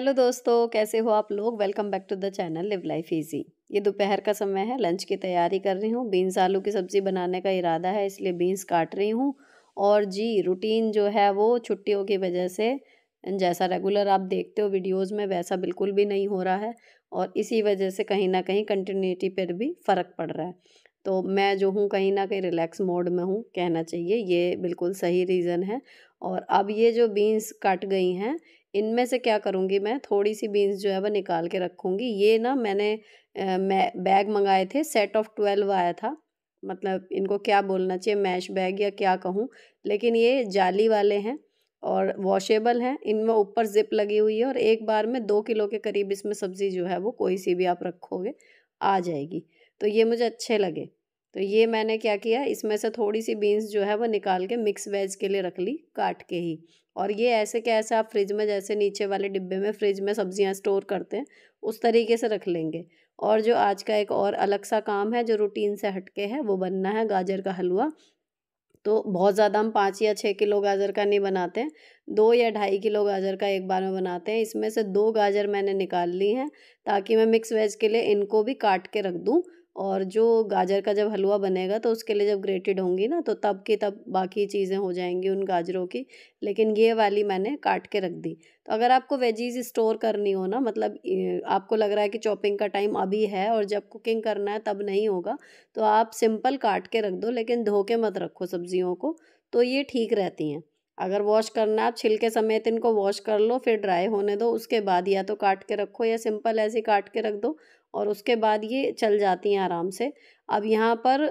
hello दोस्तों कैसे हो आप लोग welcome back to the channel live life easy ये दोपहर का समय है लंच की तैयारी कर रही हूँ बीन्स आलू की सब्ज़ी बनाने का इरादा है इसलिए बीन्स काट रही हूँ और जी रूटीन जो है वो छुट्टियों की वजह से जैसा रेगुलर आप देखते हो वीडियोज़ में वैसा बिल्कुल भी नहीं हो रहा है और इसी वजह से कहीं ना कहीं कंटिन्यूटी पर भी फ़र्क पड़ रहा है तो मैं जो हूँ कहीं ना कहीं रिलैक्स मोड में हूँ कहना चाहिए ये बिल्कुल सही रीज़न है और अब ये जो बीन्स कट गई हैं इनमें से क्या करूँगी मैं थोड़ी सी बीन्स जो है वह निकाल के रखूँगी ये ना मैंने मैं बैग मंगाए थे सेट ऑफ ट्वेल्व आया था मतलब इनको क्या बोलना चाहिए मैश बैग या क्या कहूँ लेकिन ये जाली वाले हैं और वॉशेबल हैं इनमें ऊपर जिप लगी हुई है और एक बार में दो किलो के करीब इसमें सब्ज़ी जो है वो कोई सी भी आप रखोगे आ जाएगी तो ये मुझे अच्छे लगे तो ये मैंने क्या किया इसमें से थोड़ी सी बीन्स जो है वो निकाल के मिक्स वेज के लिए रख ली काट के ही और ये ऐसे के ऐसे आप फ्रिज में जैसे नीचे वाले डिब्बे में फ्रिज में सब्जियां स्टोर करते हैं उस तरीके से रख लेंगे और जो आज का एक और अलग सा काम है जो रूटीन से हटके है वो बनना है गाजर का हलवा तो बहुत ज़्यादा हम पाँच या छः किलो गाजर का नहीं बनाते हैं दो या ढाई किलो गाजर का एक बार में बनाते हैं इसमें से दो गाजर मैंने निकाल ली हैं ताकि मैं मिक्स वेज के लिए इनको भी काट के रख दूँ और जो गाजर का जब हलवा बनेगा तो उसके लिए जब ग्रेटेड होंगी ना तो तब की तब बाकी चीज़ें हो जाएंगी उन गाजरों की लेकिन ये वाली मैंने काट के रख दी तो अगर आपको वेजीज स्टोर करनी हो ना मतलब आपको लग रहा है कि चॉपिंग का टाइम अभी है और जब कुकिंग करना है तब नहीं होगा तो आप सिंपल काट के रख दो लेकिन धो के मत रखो सब्जियों को तो ये ठीक रहती हैं अगर वॉश करना है आप छिलके समेत इनको वॉश कर लो फिर ड्राई होने दो उसके बाद या तो काट के रखो या सिंपल ऐसे काट के रख दो और उसके बाद ये चल जाती हैं आराम से अब यहाँ पर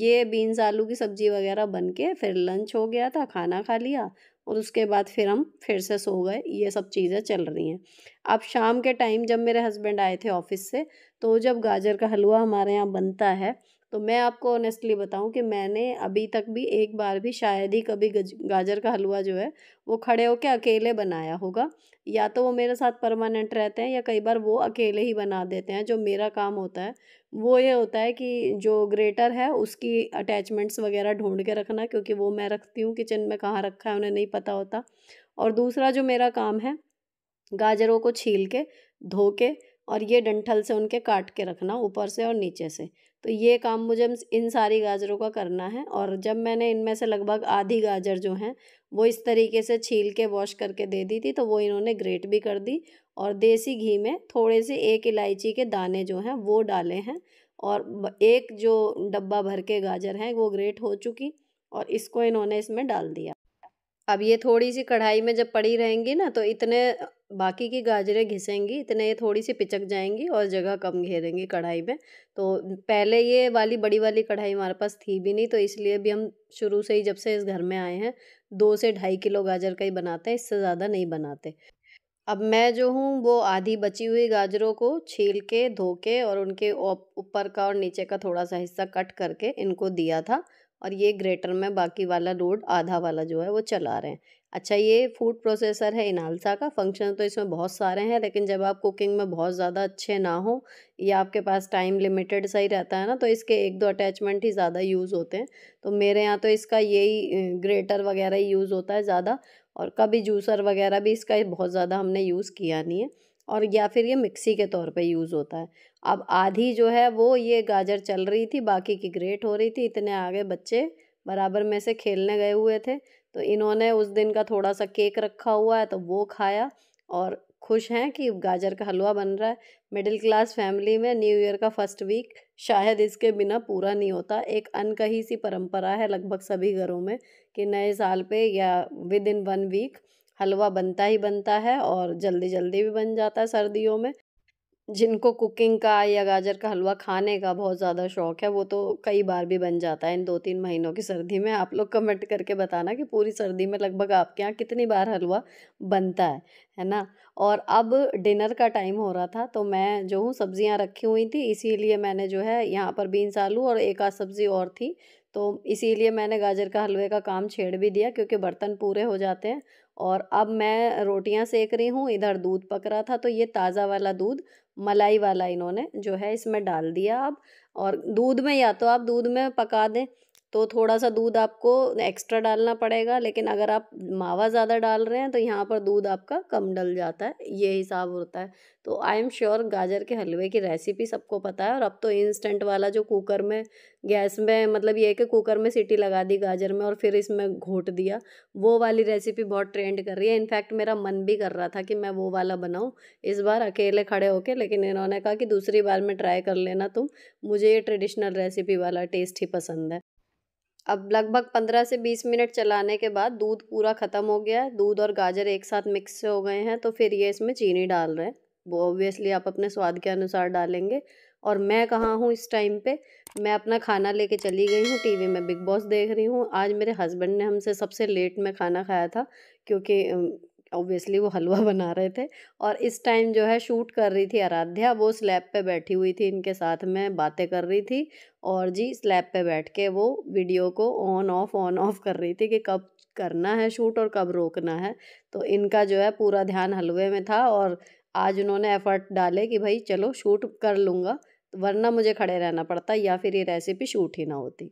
ये बीन्स आलू की सब्ज़ी वगैरह बन के फिर लंच हो गया था खाना खा लिया और उसके बाद फिर हम फिर से सो गए ये सब चीज़ें चल रही हैं अब शाम के टाइम जब मेरे हस्बैंड आए थे ऑफिस से तो जब गाजर का हलवा हमारे यहाँ बनता है तो मैं आपको ऑनेस्टली बताऊं कि मैंने अभी तक भी एक बार भी शायद ही कभी गज, गाजर का हलवा जो है वो खड़े होके अकेले बनाया होगा या तो वो मेरे साथ परमानेंट रहते हैं या कई बार वो अकेले ही बना देते हैं जो मेरा काम होता है वो ये होता है कि जो ग्रेटर है उसकी अटैचमेंट्स वगैरह ढूंढ के रखना क्योंकि वो मैं रखती हूँ किचन में कहाँ रखा है उन्हें नहीं पता होता और दूसरा जो मेरा काम है गाजरों को छील के धो के और ये डंठल से उनके काट के रखना ऊपर से और नीचे से तो ये काम मुझे इन सारी गाजरों का करना है और जब मैंने इनमें से लगभग आधी गाजर जो हैं वो इस तरीके से छील के वॉश करके दे दी थी तो वो इन्होंने ग्रेट भी कर दी और देसी घी में थोड़े से एक इलायची के दाने जो हैं वो डाले हैं और एक जो डब्बा भर के गाजर हैं वो ग्रेट हो चुकी और इसको इन्होंने इसमें डाल दिया अब ये थोड़ी सी कढ़ाई में जब पड़ी रहेंगी ना तो इतने बाकी की गाजरें घिसेंगी इतने ये थोड़ी सी पिचक जाएंगी और जगह कम घेरेंगी कढ़ाई में तो पहले ये वाली बड़ी वाली कढ़ाई हमारे पास थी भी नहीं तो इसलिए भी हम शुरू से ही जब से इस घर में आए हैं दो से ढाई किलो गाजर का ही बनाते हैं इससे ज़्यादा नहीं बनाते अब मैं जो हूँ वो आधी बची हुई गाजरों को छील के धो के और उनके ऊपर का और नीचे का थोड़ा सा हिस्सा कट करके इनको दिया था और ये ग्रेटर में बाकी वाला लोड आधा वाला जो है वो चला रहे हैं अच्छा ये फूड प्रोसेसर है इनालसा का फंक्शन तो इसमें बहुत सारे हैं लेकिन जब आप कुकिंग में बहुत ज़्यादा अच्छे ना हो या आपके पास टाइम लिमिटेड सही रहता है ना तो इसके एक दो अटैचमेंट ही ज़्यादा यूज़ होते हैं तो मेरे यहाँ तो इसका यही ग्रेटर वगैरह ही यूज़ होता है ज़्यादा और कभी जूसर वगैरह भी इसका बहुत ज़्यादा हमने यूज़ किया नहीं है और या फिर ये मिक्सी के तौर पे यूज़ होता है अब आधी जो है वो ये गाजर चल रही थी बाकी की ग्रेट हो रही थी इतने आगे बच्चे बराबर में से खेलने गए हुए थे तो इन्होंने उस दिन का थोड़ा सा केक रखा हुआ है तो वो खाया और खुश हैं कि गाजर का हलवा बन रहा है मिडिल क्लास फैमिली में न्यू ईयर का फर्स्ट वीक शायद इसके बिना पूरा नहीं होता एक अनकही सी परंपरा है लगभग सभी घरों में कि नए साल पे या विद इन वन वीक हलवा बनता ही बनता है और जल्दी जल्दी भी बन जाता है सर्दियों में जिनको कुकिंग का या गाजर का हलवा खाने का बहुत ज़्यादा शौक़ है वो तो कई बार भी बन जाता है इन दो तीन महीनों की सर्दी में आप लोग कमेंट करके बताना कि पूरी सर्दी में लगभग आपके यहाँ कितनी बार हलवा बनता है है ना और अब डिनर का टाइम हो रहा था तो मैं जो हूँ सब्ज़ियाँ रखी हुई थी इसीलिए मैंने जो है यहाँ पर बीन्स आलू और एक आध सब्ज़ी और थी तो इसीलिए मैंने गाजर का हलवे का काम छेड़ भी दिया क्योंकि बर्तन पूरे हो जाते हैं और अब मैं रोटियां सेक रही हूँ इधर दूध पक रहा था तो ये ताज़ा वाला दूध मलाई वाला इन्होंने जो है इसमें डाल दिया अब और दूध में या तो आप दूध में पका दें तो थोड़ा सा दूध आपको एक्स्ट्रा डालना पड़ेगा लेकिन अगर आप मावा ज़्यादा डाल रहे हैं तो यहाँ पर दूध आपका कम डल जाता है ये हिसाब होता है तो आई एम श्योर गाजर के हलवे की रेसिपी सबको पता है और अब तो इंस्टेंट वाला जो कुकर में गैस में मतलब ये है कि कुकर में सीटी लगा दी गाजर में और फिर इसमें घोट दिया वो वाली रेसिपी बहुत ट्रेंड कर रही है इनफैक्ट मेरा मन भी कर रहा था कि मैं वो वाला बनाऊँ इस बार अकेले खड़े होके लेकिन इन्होंने कहा कि दूसरी बार में ट्राई कर लेना तुम मुझे ये ट्रेडिशनल रेसिपी वाला टेस्ट ही पसंद है अब लगभग पंद्रह से बीस मिनट चलाने के बाद दूध पूरा ख़त्म हो गया है दूध और गाजर एक साथ मिक्स हो गए हैं तो फिर ये इसमें चीनी डाल रहे हैं वो ऑब्वियसली आप अपने स्वाद के अनुसार डालेंगे और मैं कहाँ हूँ इस टाइम पे मैं अपना खाना लेके चली गई हूँ टीवी में बिग बॉस देख रही हूँ आज मेरे हस्बैंड ने हमसे सबसे लेट में खाना खाया था क्योंकि ऑब्वियसली वो हलवा बना रहे थे और इस टाइम जो है शूट कर रही थी आराध्या वो स्लैब पे बैठी हुई थी इनके साथ में बातें कर रही थी और जी स्लैब पे बैठ के वो वीडियो को ऑन ऑफ ऑन ऑफ कर रही थी कि कब करना है शूट और कब रोकना है तो इनका जो है पूरा ध्यान हलवे में था और आज उन्होंने एफर्ट डाले कि भाई चलो शूट कर लूँगा वरना मुझे खड़े रहना पड़ता या फिर ये रेसिपी शूट ही ना होती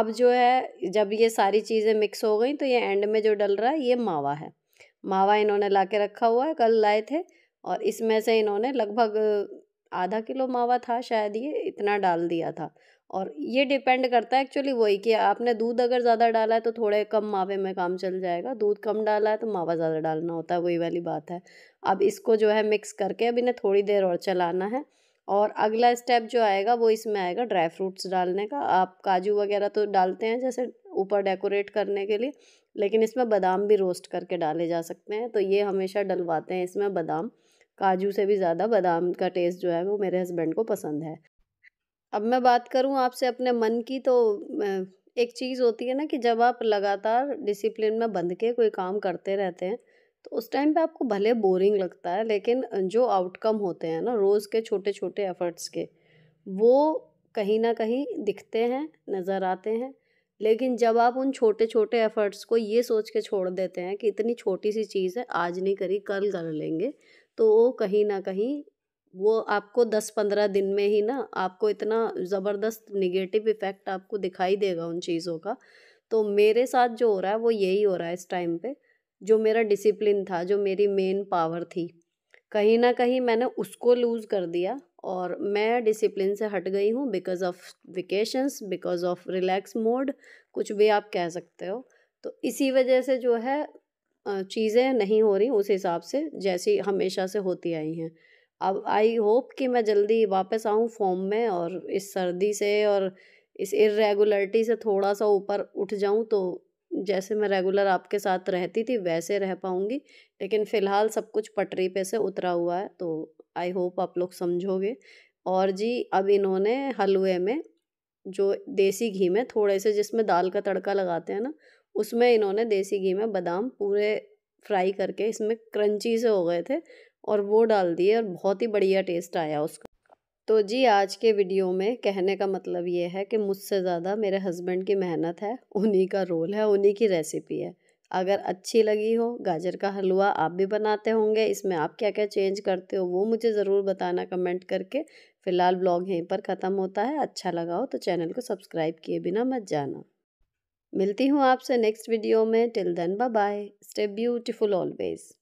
अब जो है जब ये सारी चीज़ें मिक्स हो गई तो ये एंड में जो डल रहा है ये मावा है मावा इन्होंने ला के रखा हुआ है कल लाए थे और इसमें से इन्होंने लगभग आधा किलो मावा था शायद ये इतना डाल दिया था और ये डिपेंड करता है एक्चुअली वही कि आपने दूध अगर ज़्यादा डाला है तो थोड़े कम मावे में काम चल जाएगा दूध कम डाला है तो मावा ज़्यादा डालना होता है वही वाली बात है अब इसको जो है मिक्स करके अब इन्हें थोड़ी देर और चलाना है और अगला स्टेप जो आएगा वो इसमें आएगा ड्राई फ्रूट्स डालने का आप काजू वगैरह तो डालते हैं जैसे ऊपर डेकोरेट करने के लिए लेकिन इसमें बादाम भी रोस्ट करके डाले जा सकते हैं तो ये हमेशा डलवाते हैं इसमें बादाम काजू से भी ज़्यादा बादाम का टेस्ट जो है वो मेरे हस्बैंड को पसंद है अब मैं बात करूँ आपसे अपने मन की तो एक चीज़ होती है ना कि जब आप लगातार डिसिप्लिन में बंध के कोई काम करते रहते हैं तो उस टाइम पे आपको भले बोरिंग लगता है लेकिन जो आउटकम होते हैं ना रोज़ के छोटे छोटे एफर्ट्स के वो कहीं ना कहीं दिखते हैं नज़र आते हैं लेकिन जब आप उन छोटे छोटे एफ़र्ट्स को ये सोच के छोड़ देते हैं कि इतनी छोटी सी चीज़ है आज नहीं करी कल कर लेंगे तो वो कहीं ना कहीं वो आपको दस पंद्रह दिन में ही ना आपको इतना ज़बरदस्त निगेटिव इफ़ेक्ट आपको दिखाई देगा उन चीज़ों का तो मेरे साथ जो हो रहा है वो यही हो रहा है इस टाइम पे जो मेरा डिसिप्लिन था जो मेरी मेन पावर थी कहीं ना कहीं मैंने उसको लूज़ कर दिया और मैं डिसिप्लिन से हट गई हूँ because of vacations because of relax mode कुछ भी आप कह सकते हो तो इसी वजह से जो है चीज़ें नहीं हो रही उस हिसाब से जैसी हमेशा से होती आई हैं अब आई होप कि मैं जल्दी वापस आऊँ फॉर्म में और इस सर्दी से और इस इरेगुलरिटी से थोड़ा सा ऊपर उठ जाऊँ तो जैसे मैं रेगुलर आपके साथ रहती थी वैसे रह पाऊँगी लेकिन फ़िलहाल सब कुछ पटरी पे से उतरा हुआ है तो आई होप आप लोग समझोगे और जी अब इन्होंने हलवे में जो देसी घी में थोड़े से जिसमें दाल का तड़का लगाते हैं ना उसमें इन्होंने देसी घी में बादाम पूरे फ्राई करके इसमें क्रंची से हो गए थे और वो डाल दिए और बहुत ही बढ़िया टेस्ट आया उसका तो जी आज के वीडियो में कहने का मतलब ये है कि मुझसे ज़्यादा मेरे हस्बैंड की मेहनत है उन्हीं का रोल है उन्हीं की रेसिपी है अगर अच्छी लगी हो गाजर का हलवा आप भी बनाते होंगे इसमें आप क्या क्या चेंज करते हो वो मुझे ज़रूर बताना कमेंट करके फ़िलहाल ब्लॉग यहीं पर ख़त्म होता है अच्छा लगा हो तो चैनल को सब्सक्राइब किए बिना मत जाना मिलती हूँ आपसे नेक्स्ट वीडियो में till then bye stay beautiful always